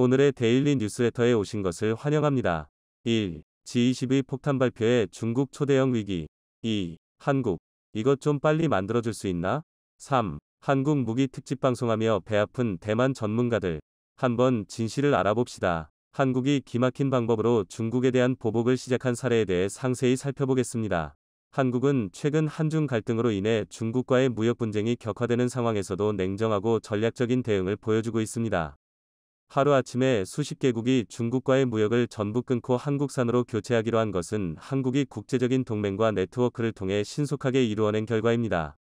오늘의 데일리 뉴스레터에 오신 것을 환영합니다. 1. G20의 폭탄 발표에 중국 초대형 위기. 2. 한국. 이것 좀 빨리 만들어줄 수 있나? 3. 한국 무기 특집 방송하며 배 아픈 대만 전문가들. 한번 진실을 알아봅시다. 한국이 기막힌 방법으로 중국에 대한 보복을 시작한 사례에 대해 상세히 살펴보겠습니다. 한국은 최근 한중 갈등으로 인해 중국과의 무역 분쟁이 격화되는 상황에서도 냉정하고 전략적인 대응을 보여주고 있습니다. 하루아침에 수십 개국이 중국과의 무역을 전부 끊고 한국산으로 교체하기로 한 것은 한국이 국제적인 동맹과 네트워크를 통해 신속하게 이루어낸 결과입니다.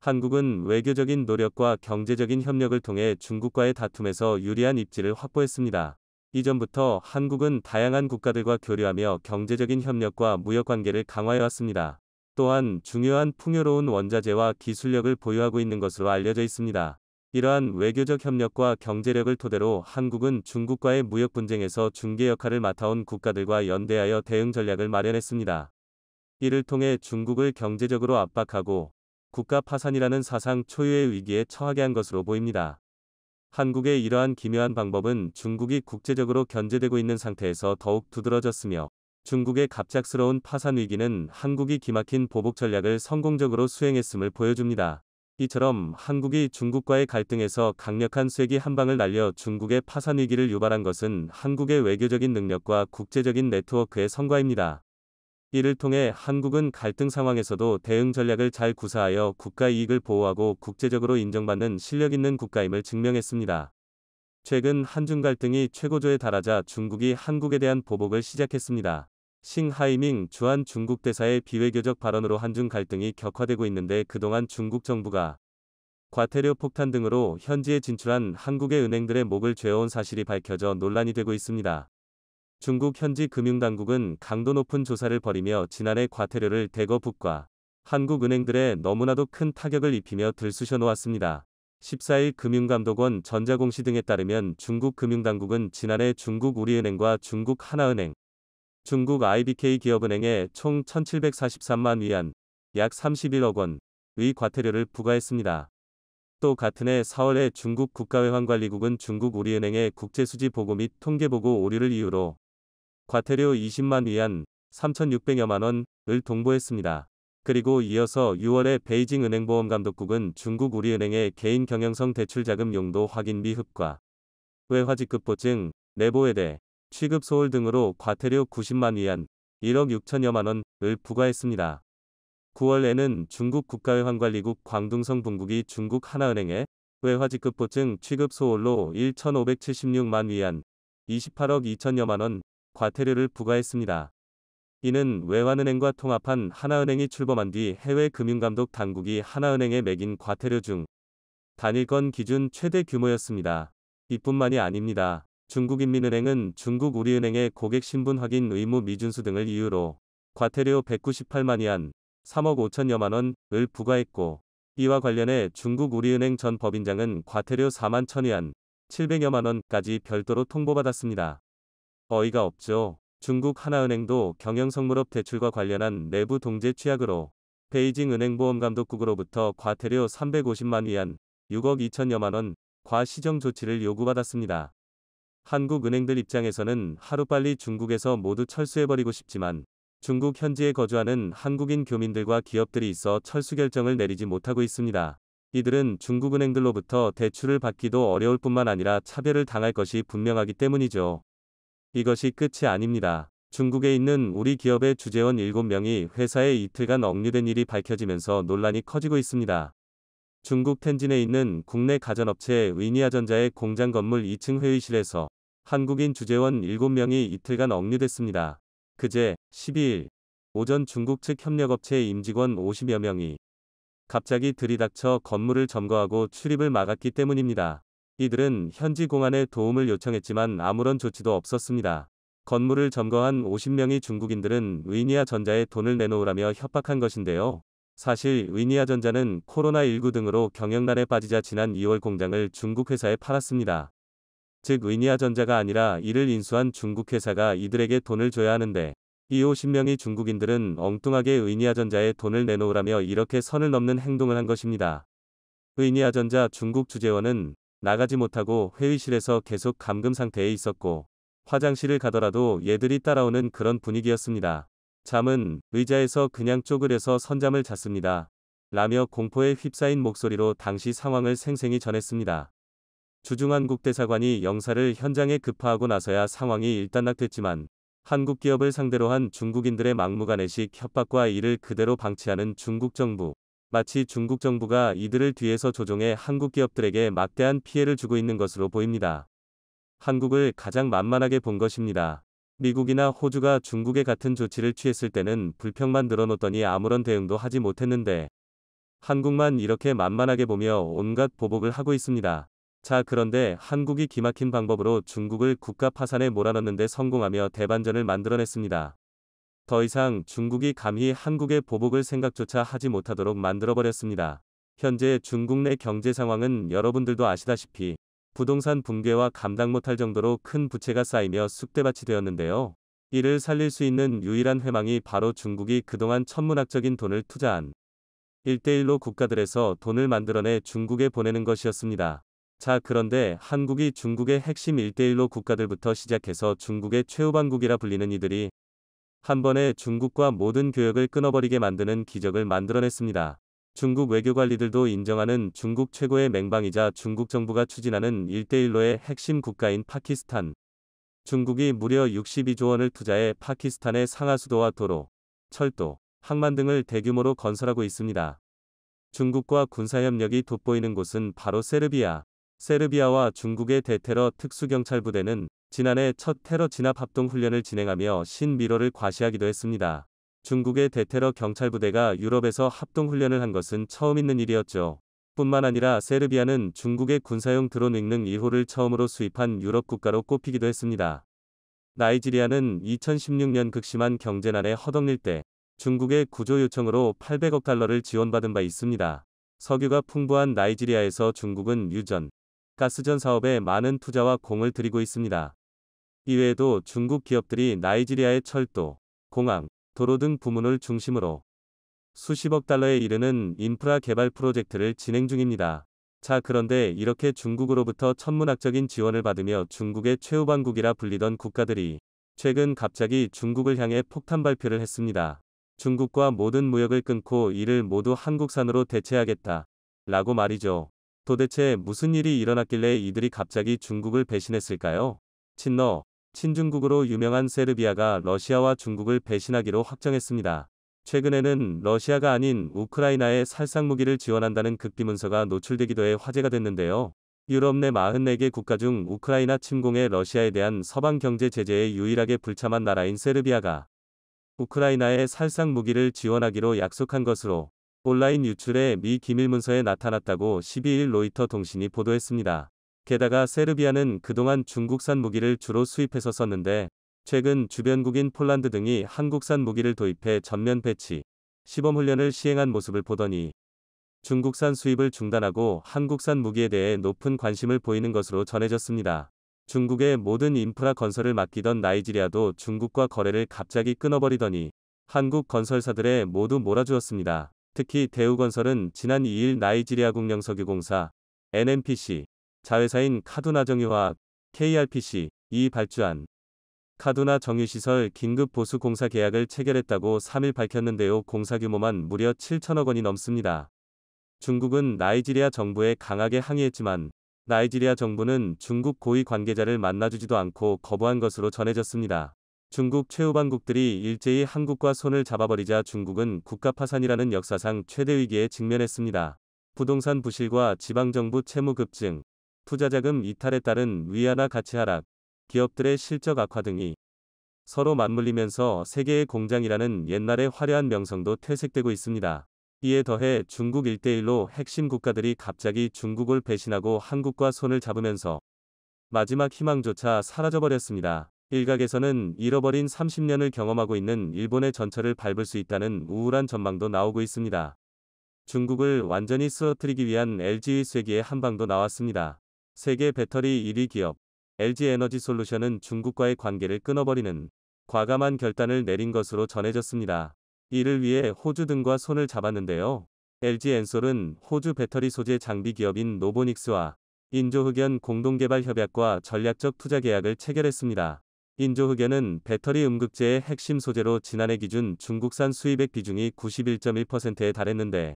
한국은 외교적인 노력과 경제적인 협력을 통해 중국과의 다툼에서 유리한 입지를 확보했습니다. 이전부터 한국은 다양한 국가들과 교류하며 경제적인 협력과 무역 관계를 강화해왔습니다. 또한 중요한 풍요로운 원자재와 기술력을 보유하고 있는 것으로 알려져 있습니다. 이러한 외교적 협력과 경제력을 토대로 한국은 중국과의 무역 분쟁에서 중개 역할을 맡아온 국가들과 연대하여 대응 전략을 마련했습니다. 이를 통해 중국을 경제적으로 압박하고 국가 파산이라는 사상 초유의 위기에 처하게 한 것으로 보입니다. 한국의 이러한 기묘한 방법은 중국이 국제적으로 견제되고 있는 상태에서 더욱 두드러졌으며 중국의 갑작스러운 파산 위기는 한국이 기막힌 보복 전략을 성공적으로 수행했음을 보여줍니다. 이처럼 한국이 중국과의 갈등에서 강력한 쐐기 한 방을 날려 중국의 파산 위기를 유발한 것은 한국의 외교적인 능력과 국제적인 네트워크의 성과입니다. 이를 통해 한국은 갈등 상황에서도 대응 전략을 잘 구사하여 국가 이익을 보호하고 국제적으로 인정받는 실력 있는 국가임을 증명했습니다. 최근 한중 갈등이 최고조에 달하자 중국이 한국에 대한 보복을 시작했습니다. 싱하이밍 주한 중국 대사의 비외교적 발언으로 한중 갈등이 격화되고 있는데 그동안 중국 정부가 과태료 폭탄 등으로 현지에 진출한 한국의 은행들의 목을 죄어온 사실이 밝혀져 논란이 되고 있습니다. 중국 현지 금융당국은 강도 높은 조사를 벌이며 지난해 과태료를 대거 부과 한국 은행들의 너무나도 큰 타격을 입히며 들쑤셔 놓았습니다. 14일 금융감독원 전자공시 등에 따르면 중국 금융당국은 지난해 중국 우리은행과 중국 하나은행, 중국 IBK 기업은행에 총 1,743만 위안, 약 31억 원의 과태료를 부과했습니다. 또 같은 해 4월에 중국 국가외환관리국은 중국 우리은행의 국제수지 보고 및 통계보고 오류를 이유로 과태료 20만 위안, 3,600여만 원을 동보했습니다. 그리고 이어서 6월에 베이징 은행보험감독국은 중국 우리은행의 개인 경영성 대출 자금 용도 확인 미흡과 외화지급 보증, 내보에 대해 취급 소홀 등으로 과태료 90만 위안 1억 6천여만 원을 부과했습니다. 9월에는 중국 국가외환관리국 광둥성 분국이 중국 하나은행에 외화지급 보증 취급 소홀로 1,576만 위안 28억 2천여만 원 과태료를 부과했습니다. 이는 외환은행과 통합한 하나은행이 출범한 뒤 해외 금융감독 당국이 하나은행에 매긴 과태료 중 단일건 기준 최대 규모였습니다. 이뿐만이 아닙니다. 중국인민은행은 중국 우리은행의 고객 신분 확인 의무 미준수 등을 이유로 과태료 198만 위안 3억 5천여만 원을 부과했고 이와 관련해 중국 우리은행 전 법인장은 과태료 4만 천 위안 700여만 원까지 별도로 통보받았습니다. 어이가 없죠. 중국 하나은행도 경영성물업 대출과 관련한 내부 동제 취약으로 베이징 은행보험감독국으로부터 과태료 350만 위안 6억 2천여만 원 과시정 조치를 요구받았습니다. 한국 은행들 입장에서는 하루빨리 중국에서 모두 철수해버리고 싶지만 중국 현지에 거주하는 한국인 교민들과 기업들이 있어 철수 결정을 내리지 못하고 있습니다. 이들은 중국 은행들로부터 대출을 받기도 어려울 뿐만 아니라 차별을 당할 것이 분명하기 때문이죠. 이것이 끝이 아닙니다. 중국에 있는 우리 기업의 주재원 7명이 회사에 이틀간 억류된 일이 밝혀지면서 논란이 커지고 있습니다. 중국 텐진에 있는 국내 가전업체 의니아전자의 공장 건물 2층 회의실에서 한국인 주재원 7명이 이틀간 억류됐습니다. 그제 12일 오전 중국 측 협력업체 임직원 50여 명이 갑자기 들이닥쳐 건물을 점거하고 출입을 막았기 때문입니다. 이들은 현지 공안에 도움을 요청했지만 아무런 조치도 없었습니다. 건물을 점거한 50명의 중국인들은 위니아 전자에 돈을 내놓으라며 협박한 것인데요. 사실 위니아 전자는 코로나19 등으로 경영난에 빠지자 지난 2월 공장을 중국 회사에 팔았습니다. 즉 의니아전자가 아니라 이를 인수한 중국 회사가 이들에게 돈을 줘야 하는데 이 50명의 중국인들은 엉뚱하게 의니아전자에 돈을 내놓으라며 이렇게 선을 넘는 행동을 한 것입니다. 의니아전자 중국 주재원은 나가지 못하고 회의실에서 계속 감금 상태에 있었고 화장실을 가더라도 얘들이 따라오는 그런 분위기였습니다. 잠은 의자에서 그냥 쪼그려서 선잠을 잤습니다. 라며 공포에 휩싸인 목소리로 당시 상황을 생생히 전했습니다. 주중한국 대사관이 영사를 현장에 급파하고 나서야 상황이 일단락됐지만 한국 기업을 상대로 한 중국인들의 막무가내식 협박과 이를 그대로 방치하는 중국 정부. 마치 중국 정부가 이들을 뒤에서 조종해 한국 기업들에게 막대한 피해를 주고 있는 것으로 보입니다. 한국을 가장 만만하게 본 것입니다. 미국이나 호주가 중국에 같은 조치를 취했을 때는 불평만 늘어놓더니 아무런 대응도 하지 못했는데 한국만 이렇게 만만하게 보며 온갖 보복을 하고 있습니다. 자 그런데 한국이 기막힌 방법으로 중국을 국가 파산에 몰아넣는데 성공하며 대반전을 만들어냈습니다. 더 이상 중국이 감히 한국의 보복을 생각조차 하지 못하도록 만들어버렸습니다. 현재 중국 내 경제 상황은 여러분들도 아시다시피 부동산 붕괴와 감당 못할 정도로 큰 부채가 쌓이며 쑥대밭이 되었는데요. 이를 살릴 수 있는 유일한 회망이 바로 중국이 그동안 천문학적인 돈을 투자한 일대일로 국가들에서 돈을 만들어내 중국에 보내는 것이었습니다. 자 그런데 한국이 중국의 핵심 일대일로 국가들부터 시작해서 중국의 최후방국이라 불리는 이들이 한 번에 중국과 모든 교역을 끊어버리게 만드는 기적을 만들어냈습니다. 중국 외교관리들도 인정하는 중국 최고의 맹방이자 중국 정부가 추진하는 일대일로의 핵심 국가인 파키스탄. 중국이 무려 62조 원을 투자해 파키스탄의 상하수도와 도로, 철도, 항만 등을 대규모로 건설하고 있습니다. 중국과 군사협력이 돋보이는 곳은 바로 세르비아. 세르비아와 중국의 대테러 특수경찰부대는 지난해 첫 테러 진압 합동 훈련을 진행하며 신미로를 과시하기도 했습니다. 중국의 대테러 경찰부대가 유럽에서 합동 훈련을 한 것은 처음 있는 일이었죠. 뿐만 아니라 세르비아는 중국의 군사용 드론 잉릉 1호를 처음으로 수입한 유럽 국가로 꼽히기도 했습니다. 나이지리아는 2016년 극심한 경제난에 허덕일 때 중국의 구조 요청으로 800억 달러를 지원받은 바 있습니다. 석유가 풍부한 나이지리아에서 중국은 유전, 가스전 사업에 많은 투자와 공을 들이고 있습니다. 이외에도 중국 기업들이 나이지리아의 철도, 공항, 도로 등 부문을 중심으로 수십억 달러에 이르는 인프라 개발 프로젝트를 진행 중입니다. 자 그런데 이렇게 중국으로부터 천문학적인 지원을 받으며 중국의 최후방국이라 불리던 국가들이 최근 갑자기 중국을 향해 폭탄 발표를 했습니다. 중국과 모든 무역을 끊고 이를 모두 한국산으로 대체하겠다. 라고 말이죠. 도대체 무슨 일이 일어났길래 이들이 갑자기 중국을 배신했을까요? 친러, 친중국으로 유명한 세르비아가 러시아와 중국을 배신하기로 확정했습니다. 최근에는 러시아가 아닌 우크라이나에 살상 무기를 지원한다는 극비문서가 노출되기도 해 화제가 됐는데요. 유럽 내 44개 국가 중 우크라이나 침공에 러시아에 대한 서방 경제 제재에 유일하게 불참한 나라인 세르비아가 우크라이나에 살상 무기를 지원하기로 약속한 것으로 온라인 유출에 미 기밀문서에 나타났다고 12일 로이터 통신이 보도했습니다. 게다가 세르비아는 그동안 중국산 무기를 주로 수입해서 썼는데 최근 주변국인 폴란드 등이 한국산 무기를 도입해 전면 배치, 시범 훈련을 시행한 모습을 보더니 중국산 수입을 중단하고 한국산 무기에 대해 높은 관심을 보이는 것으로 전해졌습니다. 중국의 모든 인프라 건설을 맡기던 나이지리아도 중국과 거래를 갑자기 끊어버리더니 한국 건설사들의 모두 몰아주었습니다. 특히 대우건설은 지난 2일 나이지리아 국영석유공사, n m p c 자회사인 카두나 정유화학, KRPC, 이 발주한 카두나 정유시설 긴급 보수 공사 계약을 체결했다고 3일 밝혔는데요. 공사 규모만 무려 7천억 원이 넘습니다. 중국은 나이지리아 정부에 강하게 항의했지만 나이지리아 정부는 중국 고위 관계자를 만나주지도 않고 거부한 것으로 전해졌습니다. 중국 최후방국들이 일제히 한국과 손을 잡아버리자 중국은 국가 파산이라는 역사상 최대 위기에 직면했습니다. 부동산 부실과 지방정부 채무 급증, 투자자금 이탈에 따른 위안화 가치 하락, 기업들의 실적 악화 등이 서로 맞물리면서 세계의 공장이라는 옛날의 화려한 명성도 퇴색되고 있습니다. 이에 더해 중국 일대일로 핵심 국가들이 갑자기 중국을 배신하고 한국과 손을 잡으면서 마지막 희망조차 사라져버렸습니다. 일각에서는 잃어버린 30년을 경험하고 있는 일본의 전철을 밟을 수 있다는 우울한 전망도 나오고 있습니다. 중국을 완전히 쓰러뜨리기 위한 LG의 쐐기의 한방도 나왔습니다. 세계 배터리 1위 기업 LG 에너지 솔루션은 중국과의 관계를 끊어버리는 과감한 결단을 내린 것으로 전해졌습니다. 이를 위해 호주 등과 손을 잡았는데요. LG 엔솔은 호주 배터리 소재 장비 기업인 노보닉스와 인조흑연 공동개발 협약과 전략적 투자 계약을 체결했습니다. 인조흑연은 배터리 음극재의 핵심 소재로 지난해 기준 중국산 수입액 비중이 91.1%에 달했는데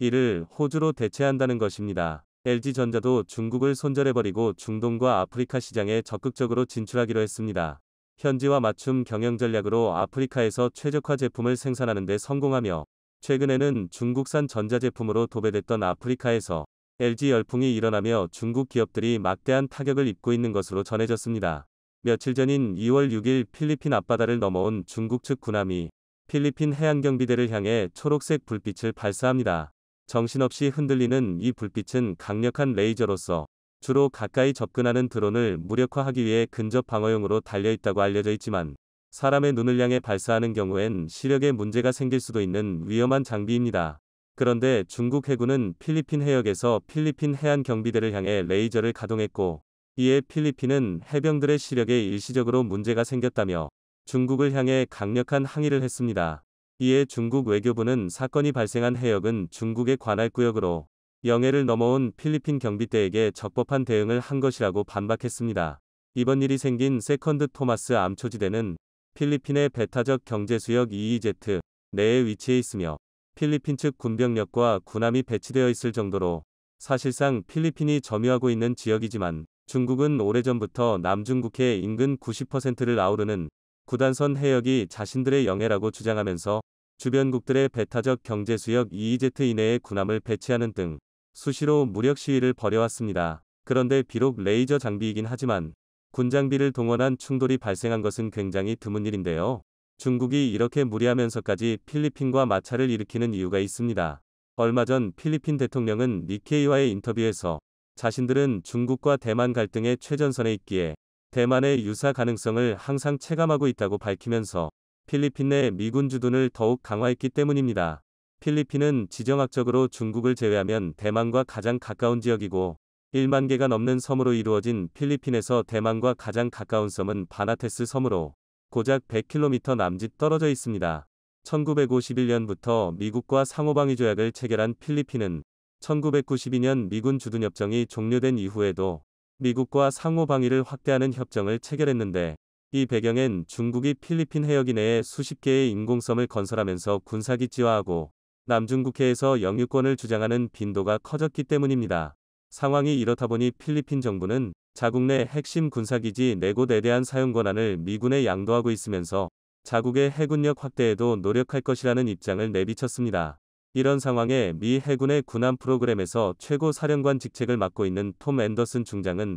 이를 호주로 대체한다는 것입니다. LG전자도 중국을 손절해버리고 중동과 아프리카 시장에 적극적으로 진출하기로 했습니다. 현지와 맞춤 경영 전략으로 아프리카에서 최적화 제품을 생산하는 데 성공하며 최근에는 중국산 전자제품으로 도배됐던 아프리카에서 LG 열풍이 일어나며 중국 기업들이 막대한 타격을 입고 있는 것으로 전해졌습니다. 며칠 전인 2월 6일 필리핀 앞바다를 넘어온 중국 측 군함이 필리핀 해안경비대를 향해 초록색 불빛을 발사합니다. 정신없이 흔들리는 이 불빛은 강력한 레이저로서 주로 가까이 접근하는 드론을 무력화하기 위해 근접 방어용으로 달려있다고 알려져 있지만 사람의 눈을 향해 발사하는 경우엔 시력에 문제가 생길 수도 있는 위험한 장비입니다. 그런데 중국 해군은 필리핀 해역에서 필리핀 해안 경비대를 향해 레이저를 가동했고 이에 필리핀은 해병들의 시력에 일시적으로 문제가 생겼다며 중국을 향해 강력한 항의를 했습니다. 이에 중국 외교부는 사건이 발생한 해역은 중국의 관할 구역으로 영해를 넘어온 필리핀 경비대에게 적법한 대응을 한 것이라고 반박했습니다. 이번 일이 생긴 세컨드 토마스 암초지대는 필리핀의 배타적 경제수역 EEZ 내에 위치해 있으며 필리핀 측 군병력과 군함이 배치되어 있을 정도로 사실상 필리핀이 점유하고 있는 지역이지만 중국은 오래전부터 남중국해 인근 90%를 아우르는 구단선 해역이 자신들의 영해라고 주장하면서 주변국들의 배타적 경제수역 EEZ 이내에 군함을 배치하는 등 수시로 무력 시위를 벌여왔습니다. 그런데 비록 레이저 장비이긴 하지만 군장비를 동원한 충돌이 발생한 것은 굉장히 드문 일인데요. 중국이 이렇게 무리하면서까지 필리핀과 마찰을 일으키는 이유가 있습니다. 얼마 전 필리핀 대통령은 니케이와의 인터뷰에서 자신들은 중국과 대만 갈등의 최전선에 있기에 대만의 유사 가능성을 항상 체감하고 있다고 밝히면서 필리핀 내 미군 주둔을 더욱 강화했기 때문입니다. 필리핀은 지정학적으로 중국을 제외하면 대만과 가장 가까운 지역이고 1만 개가 넘는 섬으로 이루어진 필리핀에서 대만과 가장 가까운 섬은 바나테스 섬으로 고작 100km 남짓 떨어져 있습니다. 1951년부터 미국과 상호방위 조약을 체결한 필리핀은 1992년 미군 주둔협정이 종료된 이후에도 미국과 상호방위를 확대하는 협정을 체결했는데 이 배경엔 중국이 필리핀 해역 이내에 수십 개의 인공섬을 건설하면서 군사기지화하고 남중국해에서 영유권을 주장하는 빈도가 커졌기 때문입니다. 상황이 이렇다 보니 필리핀 정부는 자국 내 핵심 군사기지 4곳에 대한 사용 권한을 미군에 양도하고 있으면서 자국의 해군력 확대에도 노력할 것이라는 입장을 내비쳤습니다. 이런 상황에 미 해군의 군함 프로그램에서 최고 사령관 직책을 맡고 있는 톰 앤더슨 중장은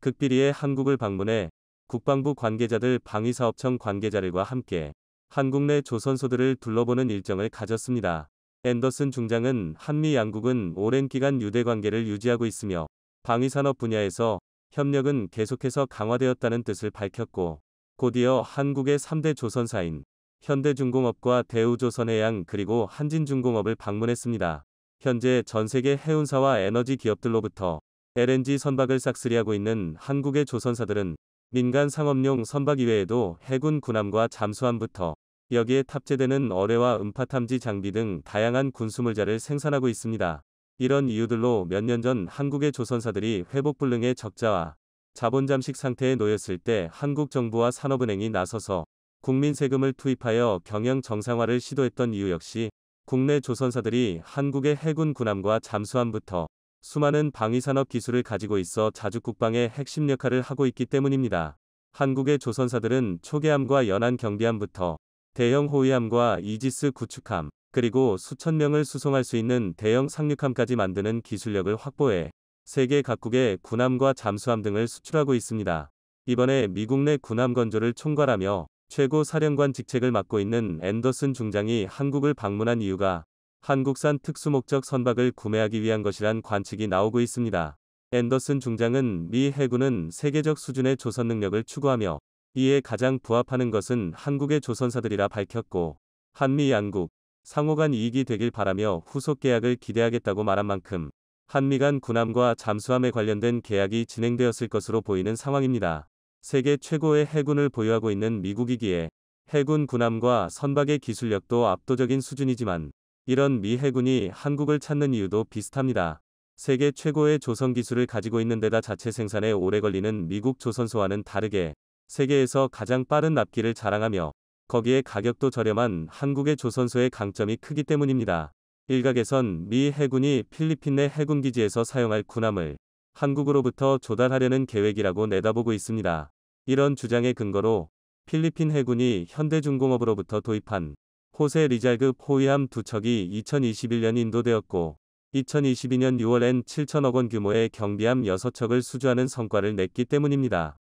극비리에 한국을 방문해 국방부 관계자들 방위사업청 관계자들과 함께 한국 내 조선소들을 둘러보는 일정을 가졌습니다. 앤더슨 중장은 한미 양국은 오랜 기간 유대 관계를 유지하고 있으며 방위산업 분야에서 협력은 계속해서 강화되었다는 뜻을 밝혔고 곧이어 한국의 3대 조선사인 현대중공업과 대우조선해양 그리고 한진중공업을 방문했습니다. 현재 전 세계 해운사와 에너지 기업들로부터 LNG 선박을 싹쓸이하고 있는 한국의 조선사들은 민간 상업용 선박 이외에도 해군 군함과 잠수함부터 여기에 탑재되는 어뢰와 음파탐지 장비 등 다양한 군수물자를 생산하고 있습니다. 이런 이유들로 몇 년 전 한국의 조선사들이 회복불능의 적자와 자본잠식 상태에 놓였을 때 한국 정부와 산업은행이 나서서 국민 세금을 투입하여 경영 정상화를 시도했던 이유 역시 국내 조선사들이 한국의 해군 군함과 잠수함부터 수많은 방위산업 기술을 가지고 있어 자주국방의 핵심 역할을 하고 있기 때문입니다. 한국의 조선사들은 초계함과 연안 경비함부터 대형 호위함과 이지스 구축함, 그리고 수천 명을 수송할 수 있는 대형 상륙함까지 만드는 기술력을 확보해 세계 각국의 군함과 잠수함 등을 수출하고 있습니다. 이번에 미국 내 군함 건조를 총괄하며 최고 사령관 직책을 맡고 있는 앤더슨 중장이 한국을 방문한 이유가 한국산 특수목적 선박을 구매하기 위한 것이란 관측이 나오고 있습니다. 앤더슨 중장은 미 해군은 세계적 수준의 조선 능력을 추구하며 이에 가장 부합하는 것은 한국의 조선사들이라 밝혔고 한미 양국 상호간 이익이 되길 바라며 후속 계약을 기대하겠다고 말한 만큼 한미 간 군함과 잠수함에 관련된 계약이 진행되었을 것으로 보이는 상황입니다. 세계 최고의 해군을 보유하고 있는 미국이기에 해군 군함과 선박의 기술력도 압도적인 수준이지만 이런 미 해군이 한국을 찾는 이유도 비슷합니다. 세계 최고의 조선 기술을 가지고 있는 데다 자체 생산에 오래 걸리는 미국 조선소와는 다르게 세계에서 가장 빠른 납기를 자랑하며 거기에 가격도 저렴한 한국의 조선소의 강점이 크기 때문입니다. 일각에선 미 해군이 필리핀 내 해군기지에서 사용할 군함을 한국으로부터 조달하려는 계획이라고 내다보고 있습니다. 이런 주장의 근거로 필리핀 해군이 현대중공업으로부터 도입한 호세 리잘그 포위함 두 척이 2021년 인도되었고 2022년 6월엔 7천억 원 규모의 경비함 6척을 수주하는 성과를 냈기 때문입니다.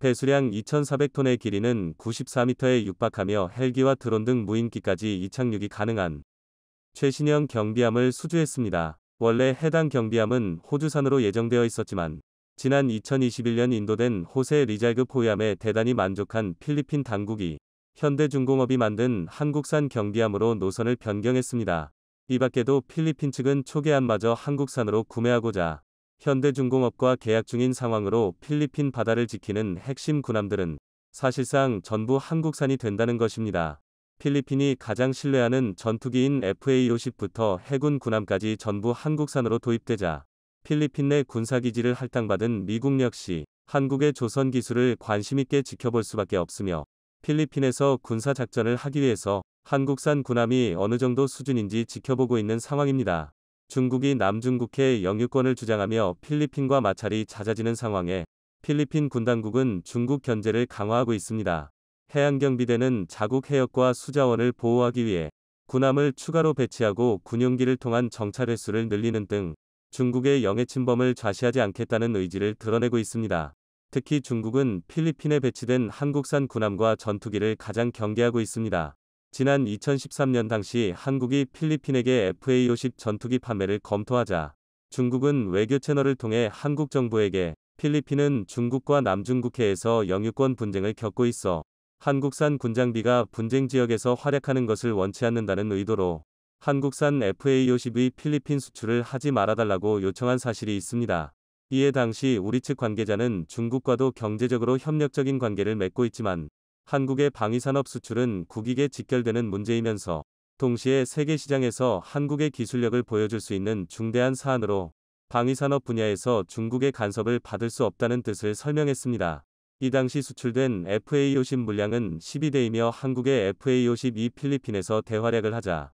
배수량 2,400톤의 길이는 94m에 육박하며 헬기와 드론 등 무인기까지 이착륙이 가능한 최신형 경비함을 수주했습니다. 원래 해당 경비함은 호주산으로 예정되어 있었지만 지난 2021년 인도된 호세 리잘그 포얌에 대단히 만족한 필리핀 당국이 현대중공업이 만든 한국산 경비함으로 노선을 변경했습니다. 이 밖에도 필리핀 측은 초계함마저 한국산으로 구매하고자 현대중공업과 계약 중인 상황으로 필리핀 바다를 지키는 핵심 군함들은 사실상 전부 한국산이 된다는 것입니다. 필리핀이 가장 신뢰하는 전투기인 FA50부터 해군 군함까지 전부 한국산으로 도입되자 필리핀 내 군사기지를 할당받은 미국 역시 한국의 조선 기술을 관심있게 지켜볼 수밖에 없으며 필리핀에서 군사작전을 하기 위해서 한국산 군함이 어느 정도 수준인지 지켜보고 있는 상황입니다. 중국이 남중국해 영유권을 주장하며 필리핀과 마찰이 잦아지는 상황에 필리핀 군당국은 중국 견제를 강화하고 있습니다. 해안경비대는 자국 해역과 수자원을 보호하기 위해 군함을 추가로 배치하고 군용기를 통한 정찰 횟수를 늘리는 등 중국의 영해 침범을 좌시하지 않겠다는 의지를 드러내고 있습니다. 특히 중국은 필리핀에 배치된 한국산 군함과 전투기를 가장 경계하고 있습니다. 지난 2013년 당시 한국이 필리핀에게 FA50 전투기 판매를 검토하자 중국은 외교 채널을 통해 한국 정부에게 필리핀은 중국과 남중국해에서 영유권 분쟁을 겪고 있어 한국산 군장비가 분쟁 지역에서 활약하는 것을 원치 않는다는 의도로 한국산 FA50의 필리핀 수출을 하지 말아달라고 요청한 사실이 있습니다. 이에 당시 우리 측 관계자는 중국과도 경제적으로 협력적인 관계를 맺고 있지만 한국의 방위산업 수출은 국익에 직결되는 문제이면서 동시에 세계 시장에서 한국의 기술력을 보여줄 수 있는 중대한 사안으로 방위산업 분야에서 중국의 간섭을 받을 수 없다는 뜻을 설명했습니다. 이 당시 수출된 FA50 물량은 12대이며 한국의 FA52 필리핀에서 대활약을 하자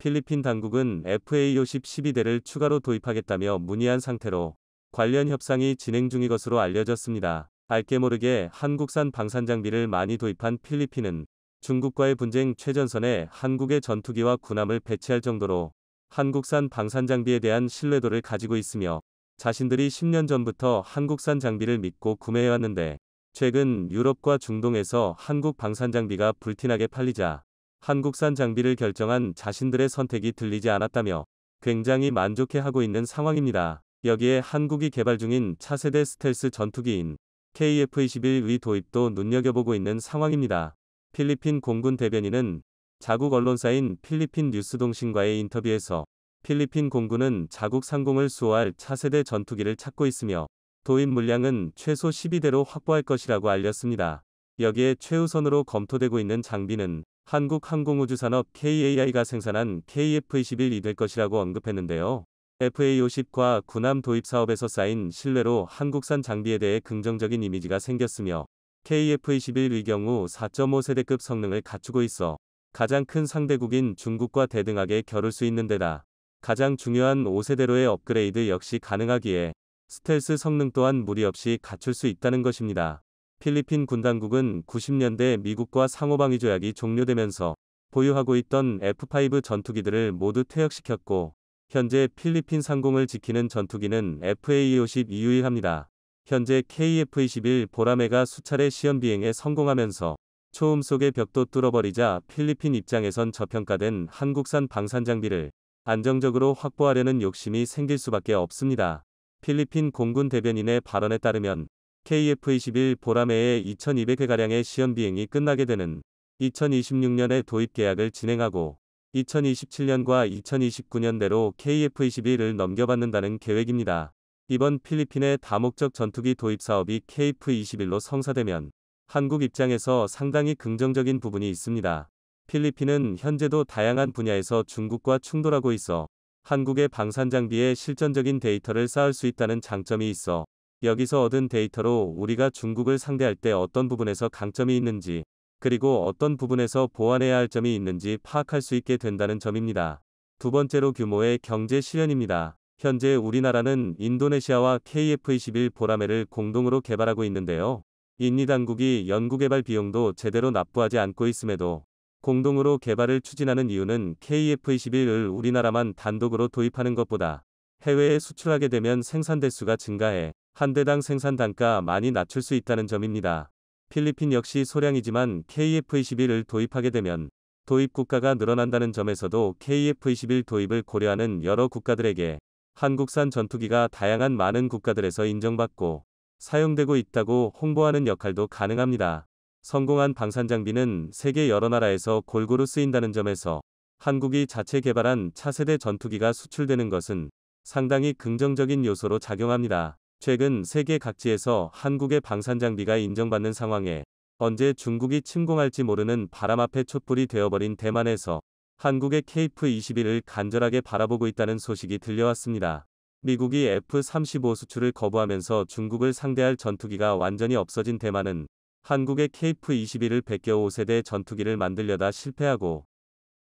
필리핀 당국은 FA-50 12대를 추가로 도입하겠다며 문의한 상태로 관련 협상이 진행 중인 것으로 알려졌습니다. 알게 모르게 한국산 방산 장비를 많이 도입한 필리핀은 중국과의 분쟁 최전선에 한국의 전투기와 군함을 배치할 정도로 한국산 방산 장비에 대한 신뢰도를 가지고 있으며 자신들이 10년 전부터 한국산 장비를 믿고 구매해왔는데 최근 유럽과 중동에서 한국 방산 장비가 불티나게 팔리자 한국산 장비를 결정한 자신들의 선택이 들리지 않았다며 굉장히 만족해하고 있는 상황입니다. 여기에 한국이 개발 중인 차세대 스텔스 전투기인 KF-21의 도입도 눈여겨보고 있는 상황입니다. 필리핀 공군 대변인은 자국 언론사인 필리핀 뉴스동신과의 인터뷰에서 필리핀 공군은 자국 상공을 수호할 차세대 전투기를 찾고 있으며 도입 물량은 최소 12대로 확보할 것이라고 알렸습니다. 여기에 최우선으로 검토되고 있는 장비는 한국항공우주산업 KAI가 생산한 KF-21이 될 것이라고 언급했는데요. FA-50과 군함 도입 사업에서 쌓인 신뢰로 한국산 장비에 대해 긍정적인 이미지가 생겼으며 KF-21의 경우 4.5세대급 성능을 갖추고 있어 가장 큰 상대국인 중국과 대등하게 겨룰 수 있는 데다 가장 중요한 5세대로의 업그레이드 역시 가능하기에 스텔스 성능 또한 무리 없이 갖출 수 있다는 것입니다. 필리핀 군당국은 90년대 미국과 상호방위 조약이 종료되면서 보유하고 있던 F-5 전투기들을 모두 퇴역시켰고 현재 필리핀 상공을 지키는 전투기는 FA-50 이유일합니다. 현재 KF-21 보라매가 수차례 시험 비행에 성공하면서 초음속의 벽도 뚫어버리자 필리핀 입장에선 저평가된 한국산 방산 장비를 안정적으로 확보하려는 욕심이 생길 수밖에 없습니다. 필리핀 공군 대변인의 발언에 따르면 KF-21 보라매의 2200회가량의 시험 비행이 끝나게 되는 2026년에 도입 계약을 진행하고 2027년과 2029년대로 KF-21을 넘겨받는다는 계획입니다. 이번 필리핀의 다목적 전투기 도입 사업이 KF-21로 성사되면 한국 입장에서 상당히 긍정적인 부분이 있습니다. 필리핀은 현재도 다양한 분야에서 중국과 충돌하고 있어 한국의 방산 장비에 실전적인 데이터를 쌓을 수 있다는 장점이 있어 여기서 얻은 데이터로 우리가 중국을 상대할 때 어떤 부분에서 강점이 있는지, 그리고 어떤 부분에서 보완해야 할 점이 있는지 파악할 수 있게 된다는 점입니다. 두 번째로 규모의 경제 실현입니다. 현재 우리나라는 인도네시아와 KF21 보라매를 공동으로 개발하고 있는데요. 인니 당국이 연구개발 비용도 제대로 납부하지 않고 있음에도 공동으로 개발을 추진하는 이유는 KF21을 우리나라만 단독으로 도입하는 것보다 해외에 수출하게 되면 생산 대수가 증가해 한 대당 생산 단가 많이 낮출 수 있다는 점입니다. 필리핀 역시 소량이지만 KF-21을 도입하게 되면 도입 국가가 늘어난다는 점에서도 KF-21 도입을 고려하는 여러 국가들에게 한국산 전투기가 다양한 많은 국가들에서 인정받고 사용되고 있다고 홍보하는 역할도 가능합니다. 성공한 방산 장비는 세계 여러 나라에서 골고루 쓰인다는 점에서 한국이 자체 개발한 차세대 전투기가 수출되는 것은 상당히 긍정적인 요소로 작용합니다. 최근 세계 각지에서 한국의 방산장비가 인정받는 상황에 언제 중국이 침공할지 모르는 바람 앞에 촛불이 되어버린 대만에서 한국의 KF-21을 간절하게 바라보고 있다는 소식이 들려왔습니다. 미국이 F-35 수출을 거부하면서 중국을 상대할 전투기가 완전히 없어진 대만은 한국의 KF-21을 베껴 5세대 전투기를 만들려다 실패하고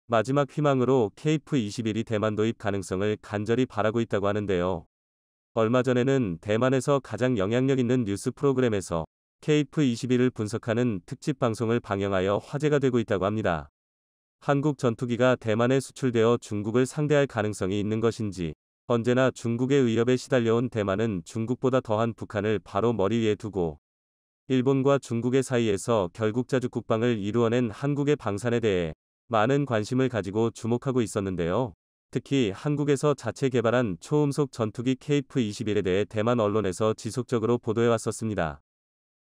마지막 희망으로 KF-21이 대만 도입 가능성을 간절히 바라고 있다고 하는데요. 얼마 전에는 대만에서 가장 영향력 있는 뉴스 프로그램에서 KF-21을 분석하는 특집 방송을 방영하여 화제가 되고 있다고 합니다. 한국 전투기가 대만에 수출되어 중국을 상대할 가능성이 있는 것인지, 언제나 중국의 위협에 시달려온 대만은 중국보다 더한 북한을 바로 머리 위에 두고, 일본과 중국의 사이에서 결국 자주 국방을 이루어낸 한국의 방산에 대해 많은 관심을 가지고 주목하고 있었는데요. 특히 한국에서 자체 개발한 초음속 전투기 KF-21에 대해 대만 언론에서 지속적으로 보도해왔었습니다.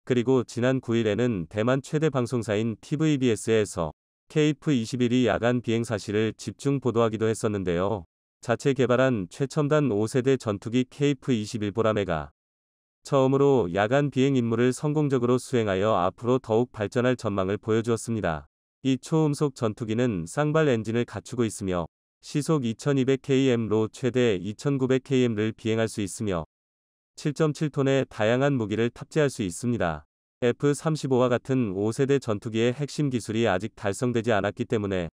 그리고 지난 9일에는 대만 최대 방송사인 TVBS에서 KF-21이 야간 비행 사실을 집중 보도하기도 했었는데요. 자체 개발한 최첨단 5세대 전투기 KF-21 보라매가 처음으로 야간 비행 임무를 성공적으로 수행하여 앞으로 더욱 발전할 전망을 보여주었습니다. 이 초음속 전투기는 쌍발 엔진을 갖추고 있으며 시속 2200km로 최대 2900km를 비행할 수 있으며 7.7톤의 다양한 무기를 탑재할 수 있습니다. F-35와 같은 5세대 전투기의 핵심 기술이 아직 달성되지 않았기 때문에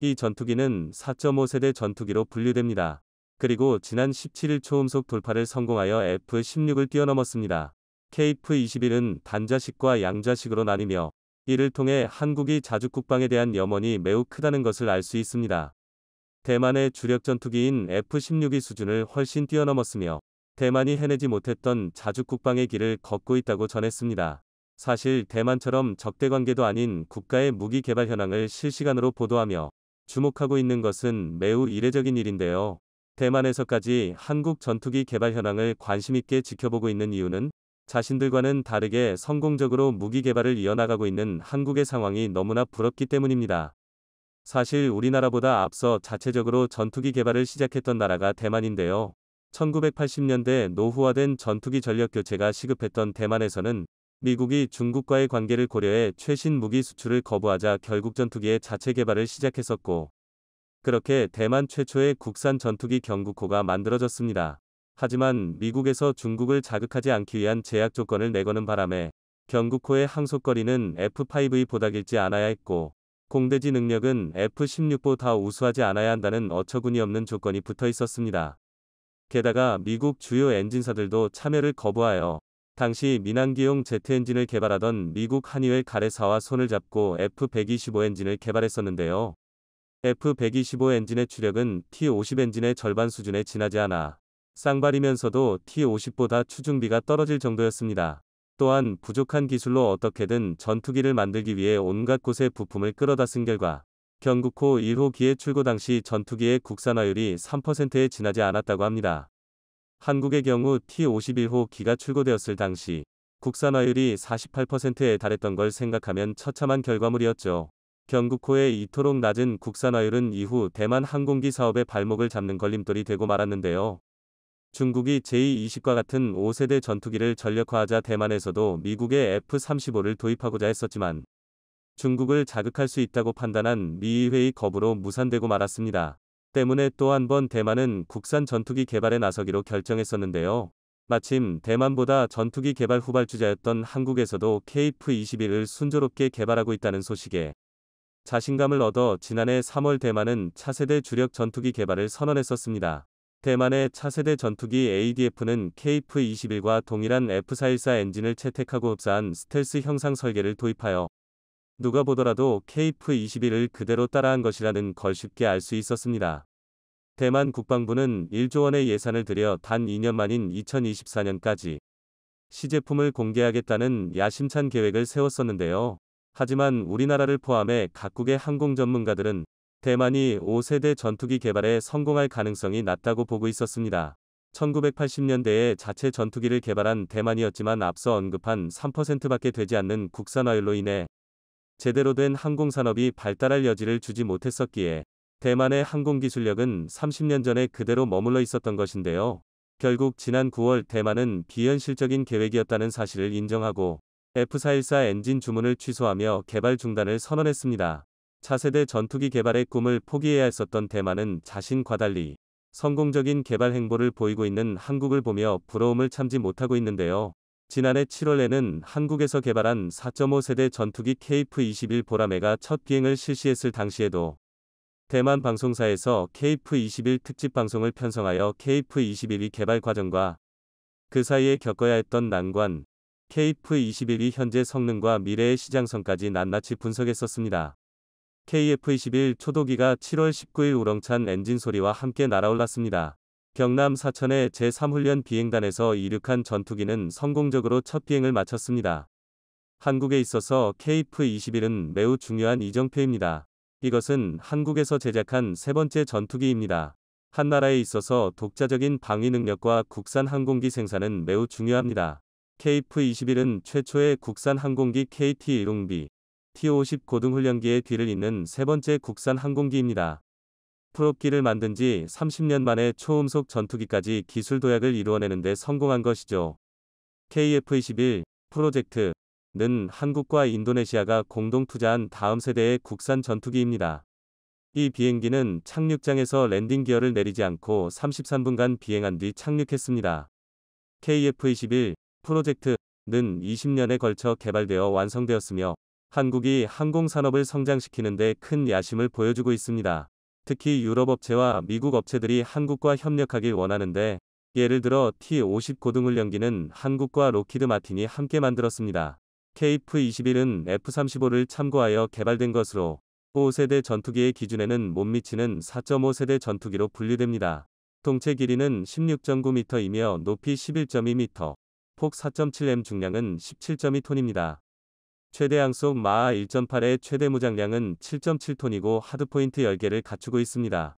이 전투기는 4.5세대 전투기로 분류됩니다. 그리고 지난 17일 초음속 돌파를 성공하여 F-16을 뛰어넘었습니다. KF-21은 단자식과 양자식으로 나뉘며 이를 통해 한국이 자주 국방에 대한 염원이 매우 크다는 것을 알 수 있습니다. 대만의 주력 전투기인 f 1 6의 수준을 훨씬 뛰어넘었으며 대만이 해내지 못했던 자주 국방의 길을 걷고 있다고 전했습니다. 사실 대만처럼 적대 관계도 아닌 국가의 무기 개발 현황을 실시간으로 보도하며 주목하고 있는 것은 매우 이례적인 일인데요. 대만에서까지 한국 전투기 개발 현황을 관심있게 지켜보고 있는 이유는 자신들과는 다르게 성공적으로 무기 개발을 이어나가고 있는 한국의 상황이 너무나 부럽기 때문입니다. 사실 우리나라보다 앞서 자체적으로 전투기 개발을 시작했던 나라가 대만인데요. 1980년대 노후화된 전투기 전력 교체가 시급했던 대만에서는 미국이 중국과의 관계를 고려해 최신 무기 수출을 거부하자 결국 전투기의 자체 개발을 시작했었고 그렇게 대만 최초의 국산 전투기 경구코가 만들어졌습니다. 하지만 미국에서 중국을 자극하지 않기 위한 제약 조건을 내거는 바람에 경구코의 항속거리는 f 5보다길지 않아야 했고 공대지 능력은 F-16보다 우수하지 않아야 한다는 어처구니 없는 조건이 붙어 있었습니다. 게다가 미국 주요 엔진사들도 참여를 거부하여 당시 민항기용 제트 엔진을 개발하던 미국 한의회 가레사와 손을 잡고 F-125 엔진을 개발했었는데요. F-125 엔진의 추력은 T-50 엔진의 절반 수준에 지나지 않아 쌍발이면서도 T-50보다 추중비가 떨어질 정도였습니다. 또한 부족한 기술로 어떻게든 전투기를 만들기 위해 온갖 곳에 부품을 끌어다 쓴 결과 경국호 1호 기의 출고 당시 전투기의 국산화율이 3%에 지나지 않았다고 합니다. 한국의 경우 T-51호 기가 출고되었을 당시 국산화율이 48%에 달했던 걸 생각하면 처참한 결과물이었죠. 경국호의 이토록 낮은 국산화율은 이후 대만 항공기 사업의 발목을 잡는 걸림돌이 되고 말았는데요. 중국이 제220과 같은 5세대 전투기를 전력화하자 대만에서도 미국의 F-35를 도입하고자 했었지만 중국을 자극할 수 있다고 판단한 미의회의 거부로 무산되고 말았습니다. 때문에 또 한 번 대만은 국산 전투기 개발에 나서기로 결정했었는데요. 마침 대만보다 전투기 개발 후발주자였던 한국에서도 KF-21을 순조롭게 개발하고 있다는 소식에 자신감을 얻어 지난해 3월 대만은 차세대 주력 전투기 개발을 선언했었습니다. 대만의 차세대 전투기 ADF는 KF-21과 동일한 F-414 엔진을 채택하고 흡사한 스텔스 형상 설계를 도입하여 누가 보더라도 KF-21을 그대로 따라한 것이라는 걸 쉽게 알 수 있었습니다. 대만 국방부는 1조 원의 예산을 들여 단 2년 만인 2024년까지 시제품을 공개하겠다는 야심찬 계획을 세웠었는데요. 하지만 우리나라를 포함해 각국의 항공 전문가들은 대만이 5세대 전투기 개발에 성공할 가능성이 낮다고 보고 있었습니다. 1980년대에 자체 전투기를 개발한 대만이었지만 앞서 언급한 3%밖에 되지 않는 국산화율로 인해 제대로 된 항공산업이 발달할 여지를 주지 못했었기에 대만의 항공기술력은 30년 전에 그대로 머물러 있었던 것인데요. 결국 지난 9월 대만은 비현실적인 계획이었다는 사실을 인정하고 F414 엔진 주문을 취소하며 개발 중단을 선언했습니다. 차세대 전투기 개발의 꿈을 포기해야 했었던 대만은 자신과 달리 성공적인 개발 행보를 보이고 있는 한국을 보며 부러움을 참지 못하고 있는데요. 지난해 7월에는 한국에서 개발한 4.5세대 전투기 KF-21 보라매가 첫 비행을 실시했을 당시에도 대만 방송사에서 KF-21 특집 방송을 편성하여 KF-21이 개발 과정과 그 사이에 겪어야 했던 난관, KF-21이 현재 성능과 미래의 시장성까지 낱낱이 분석했었습니다. KF-21 초도기가 7월 19일 우렁찬 엔진 소리와 함께 날아올랐습니다. 경남 사천의 제3훈련 비행단에서 이륙한 전투기는 성공적으로 첫 비행을 마쳤습니다. 한국에 있어서 KF-21은 매우 중요한 이정표입니다. 이것은 한국에서 제작한 세 번째 전투기입니다. 한나라에 있어서 독자적인 방위 능력과 국산 항공기 생산은 매우 중요합니다. KF-21은 최초의 국산 항공기 KT-10B, T-50 고등훈련기의 뒤를 잇는 세 번째 국산 항공기입니다. 프롭기를 만든 지 30년 만에 초음속 전투기까지 기술 도약을 이루어내는 데 성공한 것이죠. KF-21 프로젝트는 한국과 인도네시아가 공동 투자한 다음 세대의 국산 전투기입니다. 이 비행기는 착륙장에서 랜딩 기어를 내리지 않고 33분간 비행한 뒤 착륙했습니다. KF-21 프로젝트는 20년에 걸쳐 개발되어 완성되었으며 한국이 항공산업을 성장시키는 데큰 야심을 보여주고 있습니다. 특히 유럽 업체와 미국 업체들이 한국과 협력하길 원하는데 예를 들어 T-50 고등훈련기는 한국과 로키드 마틴이 함께 만들었습니다. KF-21은 F-35를 참고하여 개발된 것으로 5세대 전투기의 기준에는 못 미치는 4.5세대 전투기로 분류됩니다. 동체 길이는 16.9m이며 높이 11.2m, 폭 4.7m 중량은 17.2톤입니다. 최대항속 마하 1.8의 최대 무장량은 7.7톤이고 하드포인트 10개를 갖추고 있습니다.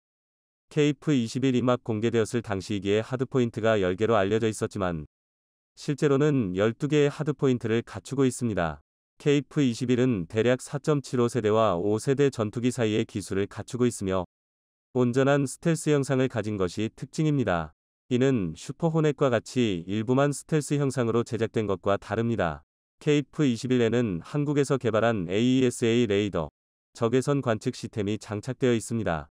KF-21 이막 공개되었을 당시이기에 하드포인트가 10개로 알려져 있었지만 실제로는 12개의 하드포인트를 갖추고 있습니다. KF-21은 대략 4.75세대와 5세대 전투기 사이의 기술을 갖추고 있으며 온전한 스텔스 형상을 가진 것이 특징입니다. 이는 슈퍼호넷과 같이 일부만 스텔스 형상으로 제작된 것과 다릅니다. KF-21에는 한국에서 개발한 AESA 레이더, 적외선 관측 시스템이 장착되어 있습니다.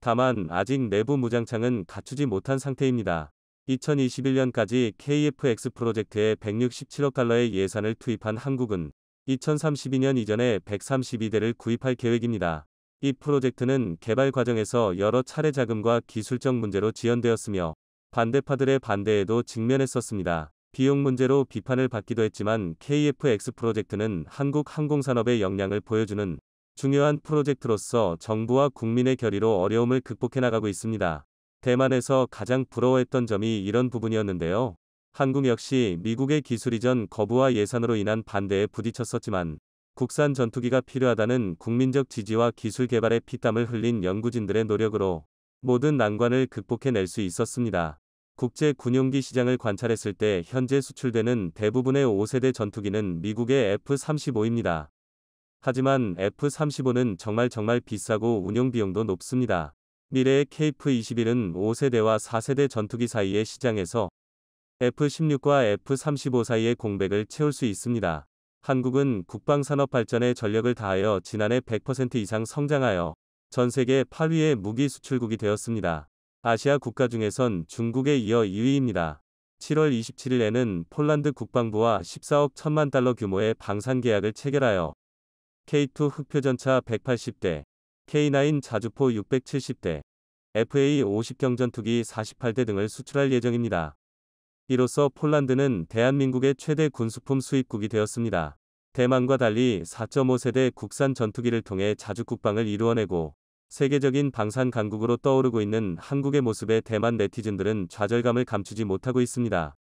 다만 아직 내부 무장창은 갖추지 못한 상태입니다. 2021년까지 KFX 프로젝트에 167억 달러의 예산을 투입한 한국은 2032년 이전에 132대를 구입할 계획입니다. 이 프로젝트는 개발 과정에서 여러 차례 자금과 기술적 문제로 지연되었으며 반대파들의 반대에도 직면했었습니다. 비용 문제로 비판을 받기도 했지만 KFX 프로젝트는 한국 항공산업의 역량을 보여주는 중요한 프로젝트로서 정부와 국민의 결의로 어려움을 극복해 나가고 있습니다. 대만에서 가장 부러워했던 점이 이런 부분이었는데요. 한국 역시 미국의 기술 이전 거부와 예산으로 인한 반대에 부딪혔었지만 국산 전투기가 필요하다는 국민적 지지와 기술 개발에 피땀을 흘린 연구진들의 노력으로 모든 난관을 극복해낼 수 있었습니다. 국제 군용기 시장을 관찰했을 때 현재 수출되는 대부분의 5세대 전투기는 미국의 F-35입니다. 하지만 F-35는 정말 정말 비싸고 운용비용도 높습니다. 미래의 KF-21은 5세대와 4세대 전투기 사이의 시장에서 F-16과 F-35 사이의 공백을 채울 수 있습니다. 한국은 국방산업 발전에 전력을 다하여 지난해 100% 이상 성장하여 전 세계 8위의 무기 수출국이 되었습니다. 아시아 국가 중에선 중국에 이어 2위입니다. 7월 27일에는 폴란드 국방부와 14억 1천만 달러 규모의 방산 계약을 체결하여 K2 흑표전차 180대, K9 자주포 670대, FA 50 경전투기 48대 등을 수출할 예정입니다. 이로써 폴란드는 대한민국의 최대 군수품 수입국이 되었습니다. 대만과 달리 4.5세대 국산 전투기를 통해 자주 국방을 이루어내고 세계적인 방산 강국으로 떠오르고 있는 한국의 모습에 대만 네티즌들은 좌절감을 감추지 못하고 있습니다.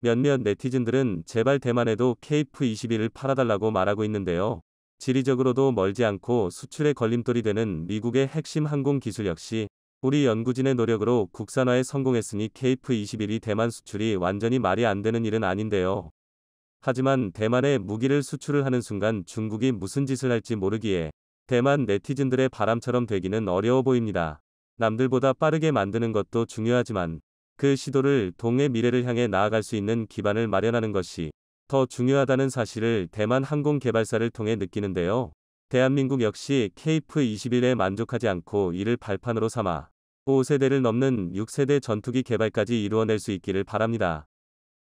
몇몇 네티즌들은 제발 대만에도 KF-21을 팔아달라고 말하고 있는데요. 지리적으로도 멀지 않고 수출의 걸림돌이 되는 미국의 핵심 항공 기술 역시 우리 연구진의 노력으로 국산화에 성공했으니 KF-21이 대만 수출이 완전히 말이 안 되는 일은 아닌데요. 하지만 대만에 무기를 수출을 하는 순간 중국이 무슨 짓을 할지 모르기에 대만 네티즌들의 바람처럼 되기는 어려워 보입니다. 남들보다 빠르게 만드는 것도 중요하지만 그 시도를 동해 미래를 향해 나아갈 수 있는 기반을 마련하는 것이 더 중요하다는 사실을 대만 항공 개발사를 통해 느끼는데요. 대한민국 역시 KF-21에 만족하지 않고 이를 발판으로 삼아 5세대를 넘는 6세대 전투기 개발까지 이루어낼 수 있기를 바랍니다.